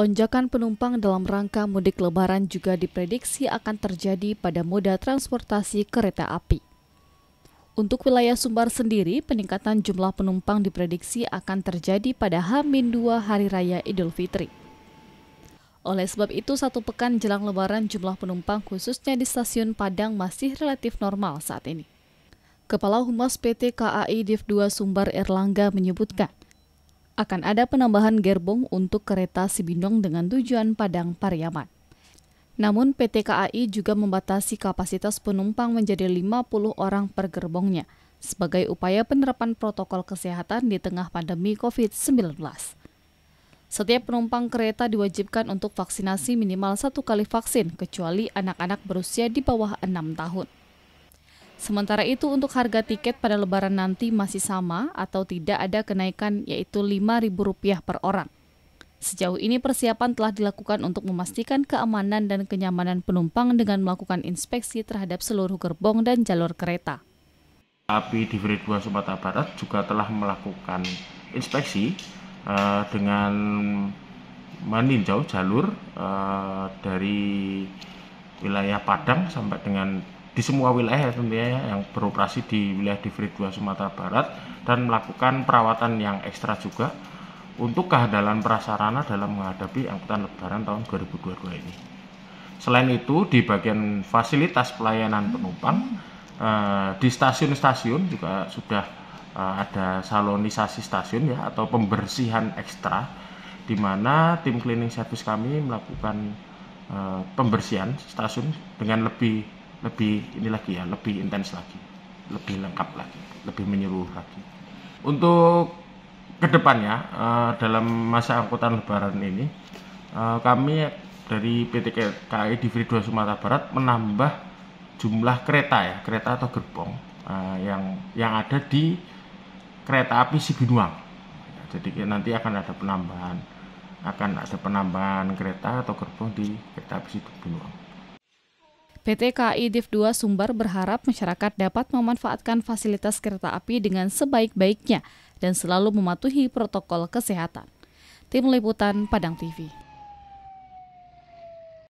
Lonjakan penumpang dalam rangka mudik lebaran juga diprediksi akan terjadi pada moda transportasi kereta api. Untuk wilayah Sumbar sendiri, peningkatan jumlah penumpang diprediksi akan terjadi pada H-2 Hari Raya Idul Fitri. Oleh sebab itu, satu pekan jelang lebaran jumlah penumpang khususnya di stasiun Padang masih relatif normal saat ini. Kepala Humas PT KAI Div 2 Sumbar Erlangga menyebutkan, akan ada penambahan gerbong untuk kereta Sibinong dengan tujuan Padang Pariaman. Namun PT KAI juga membatasi kapasitas penumpang menjadi 50 orang per gerbongnya sebagai upaya penerapan protokol kesehatan di tengah pandemi COVID-19. Setiap penumpang kereta diwajibkan untuk vaksinasi minimal satu kali vaksin, kecuali anak-anak berusia di bawah enam tahun. Sementara itu untuk harga tiket pada lebaran nanti masih sama atau tidak ada kenaikan yaitu Rp5.000 per orang. Sejauh ini persiapan telah dilakukan untuk memastikan keamanan dan kenyamanan penumpang dengan melakukan inspeksi terhadap seluruh gerbong dan jalur kereta. API di Veri 2 Sumatera Barat juga telah melakukan inspeksi uh, dengan meninjau jalur uh, dari wilayah Padang sampai dengan di semua wilayah tentunya ya, yang beroperasi di wilayah di 2 Sumatera Barat dan melakukan perawatan yang ekstra juga untuk kehadalan prasarana dalam menghadapi angkutan lebaran tahun 2022 ini. Selain itu di bagian fasilitas pelayanan penumpang eh, di stasiun-stasiun juga sudah eh, ada salonisasi stasiun ya atau pembersihan ekstra di mana tim cleaning service kami melakukan eh, pembersihan stasiun dengan lebih lebih ini lagi ya lebih intens lagi lebih lengkap lagi lebih menyeluruh lagi untuk kedepannya eh, dalam masa angkutan lebaran ini eh, kami dari PT KAI di 2 Sumatera Barat menambah jumlah kereta ya kereta atau gerbong eh, yang yang ada di kereta api Sibinuang jadi nanti akan ada penambahan akan ada penambahan kereta atau gerbong di kereta api Sibinuang PT KAI Div 2 Sumbar berharap masyarakat dapat memanfaatkan fasilitas kereta api dengan sebaik-baiknya dan selalu mematuhi protokol kesehatan. Tim Liputan Padang TV